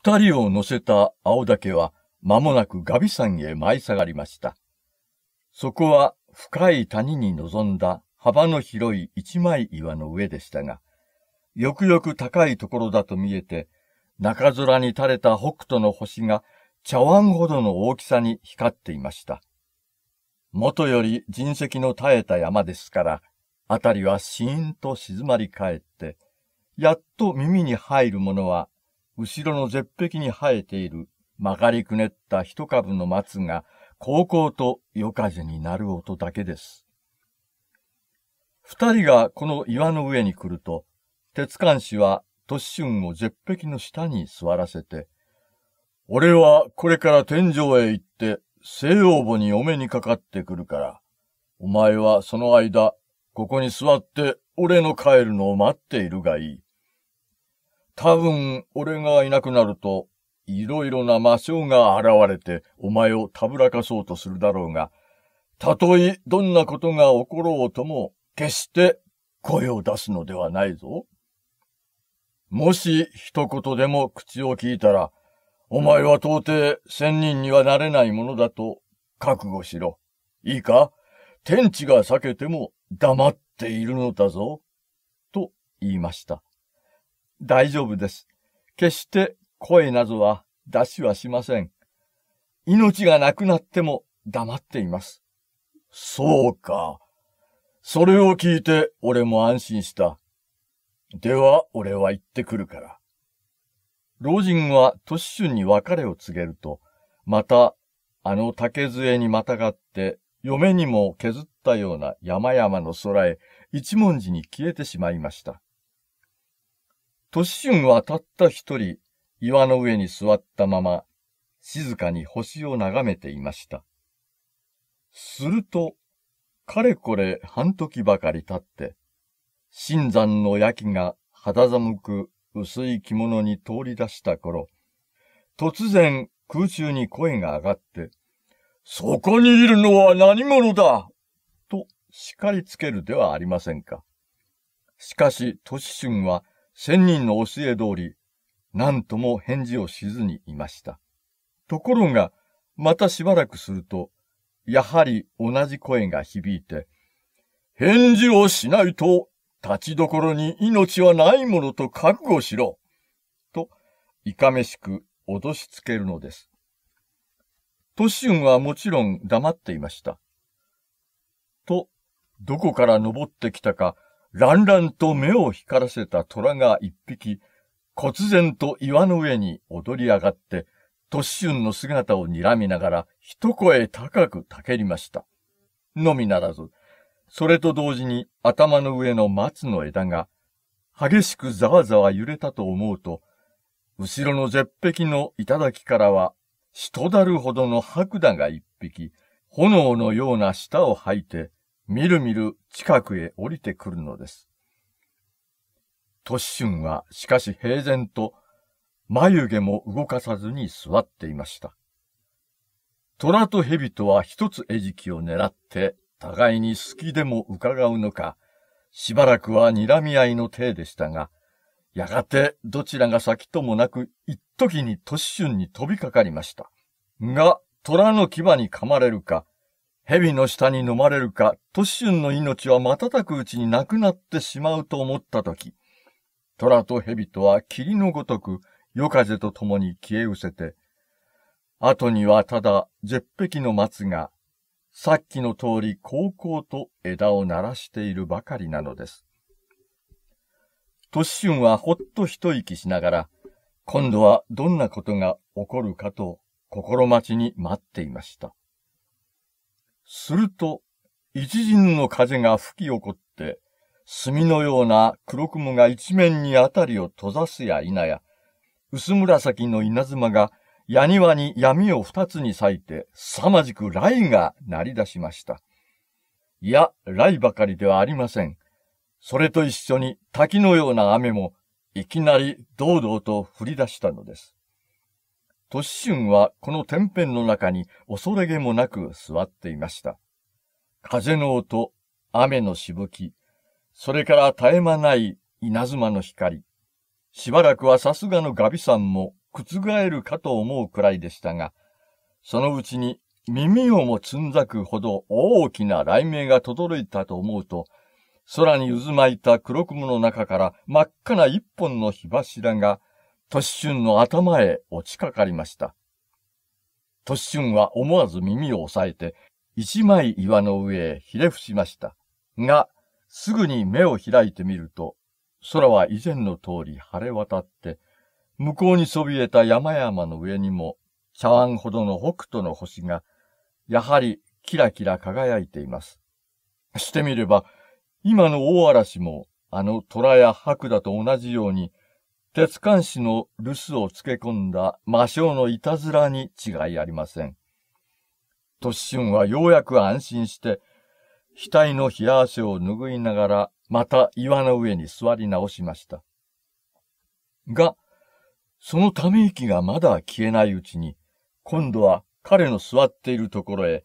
二人を乗せた青竹は、間もなくガビ山へ舞い下がりました。そこは深い谷に臨んだ幅の広い一枚岩の上でしたが、よくよく高いところだと見えて、中空に垂れた北斗の星が茶碗ほどの大きさに光っていました。元より人石の絶えた山ですから、あたりはシーンと静まり返って、やっと耳に入るものは後ろの絶壁に生えている曲がりくねった一株の松が、高校と夜風になる音だけです。二人がこの岩の上に来ると、鉄管師はトシュンを絶壁の下に座らせて、俺はこれから天井へ行って西洋母にお目にかかってくるから、お前はその間、ここに座って俺の帰るのを待っているがいい。多分、俺がいなくなると、いろいろな魔性が現れて、お前をたぶらかそうとするだろうが、たとえどんなことが起ころうとも、決して声を出すのではないぞ。もし一言でも口を聞いたら、お前は到底仙人にはなれないものだと覚悟しろ。いいか天地が裂けても黙っているのだぞ。と言いました。大丈夫です。決して声などは出しはしません。命がなくなっても黙っています。そうか。それを聞いて俺も安心した。では俺は行ってくるから。老人はトシ春に別れを告げると、またあの竹杖にまたがって嫁にも削ったような山々の空へ一文字に消えてしまいました。トシシュンはたった一人、岩の上に座ったまま、静かに星を眺めていました。すると、かれこれ半時ばかり経って、新山の焼きが肌寒く薄い着物に通り出した頃、突然空中に声が上がって、そこにいるのは何者だと叱りつけるではありませんか。しかし、トシシュンは仙人の教え通り、何とも返事をしずにいました。ところが、またしばらくすると、やはり同じ声が響いて、返事をしないと、立ちどころに命はないものと覚悟しろ。と、いかめしく脅しつけるのです。トシュンはもちろん黙っていました。と、どこから登ってきたか、乱々と目を光らせた虎が一匹、忽然と岩の上に踊り上がって、突春の姿を睨みながら、一声高くたけりました。のみならず、それと同時に頭の上の松の枝が、激しくざわざわ揺れたと思うと、後ろの絶壁の頂からは、人だるほどの白蛇が一匹、炎のような舌を吐いて、みるみる近くへ降りてくるのです。トシゅんはしかし平然と眉毛も動かさずに座っていました。虎と蛇とは一つ餌食を狙って互いに好きでも伺うのか、しばらくは睨み合いの体でしたが、やがてどちらが先ともなく一時にトシュに飛びかかりました。が、虎の牙に噛まれるか、蛇の下に飲まれるか、トッシュンの命は瞬くうちになくなってしまうと思ったとき、虎と蛇とは霧のごとく夜風と共に消え失せて、後にはただ絶壁の松が、さっきの通り高校と枝を鳴らしているばかりなのです。トッシュンはほっと一息しながら、今度はどんなことが起こるかと心待ちに待っていました。すると、一陣の風が吹き起こって、墨のような黒雲が一面にあたりを閉ざすや否や、薄紫の稲妻が矢庭に闇を二つに裂いて、凄まじく雷が鳴り出しました。いや、雷ばかりではありません。それと一緒に滝のような雨も、いきなり堂々と降り出したのです。年春はこの天辺の中に恐れげもなく座っていました。風の音、雨のしぶき、それから絶え間ない稲妻の光。しばらくはさすがのガビさんも覆るかと思うくらいでしたが、そのうちに耳をもつんざくほど大きな雷鳴が轟いたと思うと、空に渦巻いた黒雲の中から真っ赤な一本の火柱がトシュンの頭へ落ちかかりました。トシュンは思わず耳を押さえて、一枚岩の上へひれ伏しました。が、すぐに目を開いてみると、空は以前の通り晴れ渡って、向こうにそびえた山々の上にも、茶碗ほどの北斗の星が、やはりキラキラ輝いています。してみれば、今の大嵐も、あの虎や白だと同じように、鉄管子の留守をつけ込んだ魔性のいたずらに違いありません。トッシュンはようやく安心して、額の冷や汗を拭いながら、また岩の上に座り直しました。が、そのため息がまだ消えないうちに、今度は彼の座っているところへ、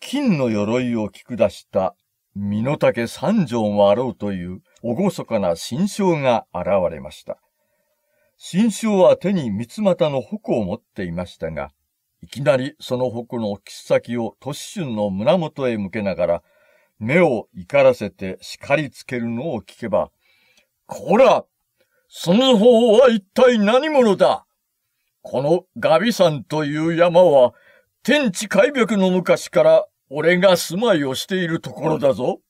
金の鎧を着下した身の丈三条もあろうという厳かな心象が現れました。新章は手に三つ股の矛を持っていましたが、いきなりその矛の切っ先を都市春の胸元へ向けながら、目を怒らせて叱りつけるのを聞けば、こらその方は一体何者だこのガビ山という山は、天地開闢の昔から俺が住まいをしているところだぞ。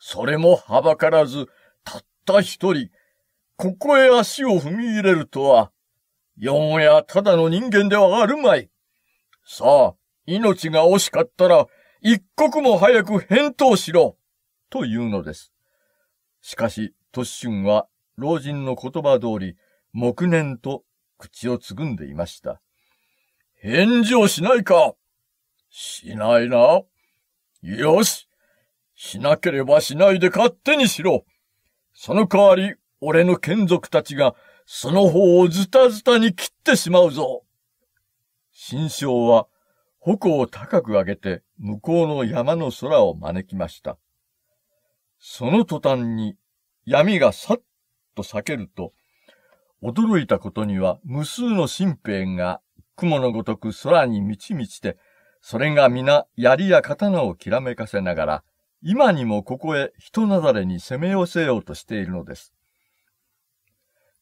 それもはばからず、たった一人、ここへ足を踏み入れるとは、よもやただの人間ではあるまい。さあ、命が惜しかったら、一刻も早く返答しろというのです。しかし、っしゅんは老人の言葉通り、黙念と口をつぐんでいました。返事をしないかしないな。よししなければしないで勝手にしろその代わり、俺の眷属たちが、その方をズタズタに切ってしまうぞ。新章は、矛を高く上げて、向こうの山の空を招きました。その途端に、闇がさっと裂けると、驚いたことには無数の新兵が雲のごとく空に満ち満ちて、それが皆槍や刀をきらめかせながら、今にもここへ人なだれに攻め寄せようとしているのです。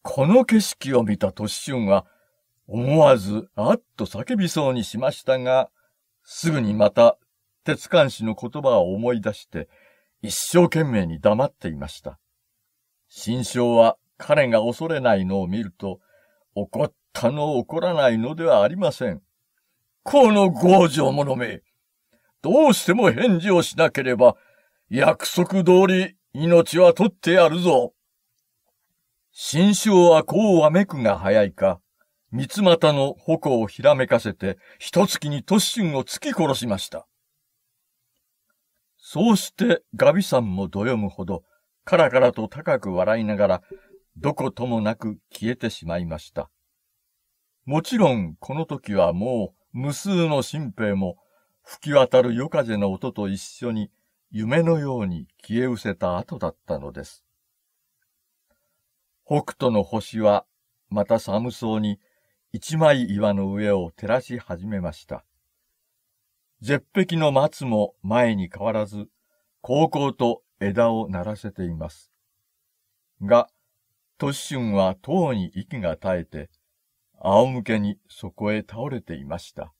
この景色を見た突シは、思わずあっと叫びそうにしましたが、すぐにまた、鉄管師の言葉を思い出して、一生懸命に黙っていました。心象は彼が恐れないのを見ると、怒ったの怒らないのではありません。この強情者め、どうしても返事をしなければ、約束通り命は取ってやるぞ。心象はこうわめくが早いか、三つ股の矛をひらめかせて、一月に突進を突き殺しました。そうしてガビさんもどよむほど、カラカラと高く笑いながら、どこともなく消えてしまいました。もちろん、この時はもう、無数の新兵も、吹き渡る夜風の音と一緒に、夢のように消え失せた後だったのです。北斗の星は、また寒そうに、一枚岩の上を照らし始めました。絶壁の松も前に変わらず、高々と枝を鳴らせています。が、ト春はとうに息が絶えて、仰向けにそこへ倒れていました。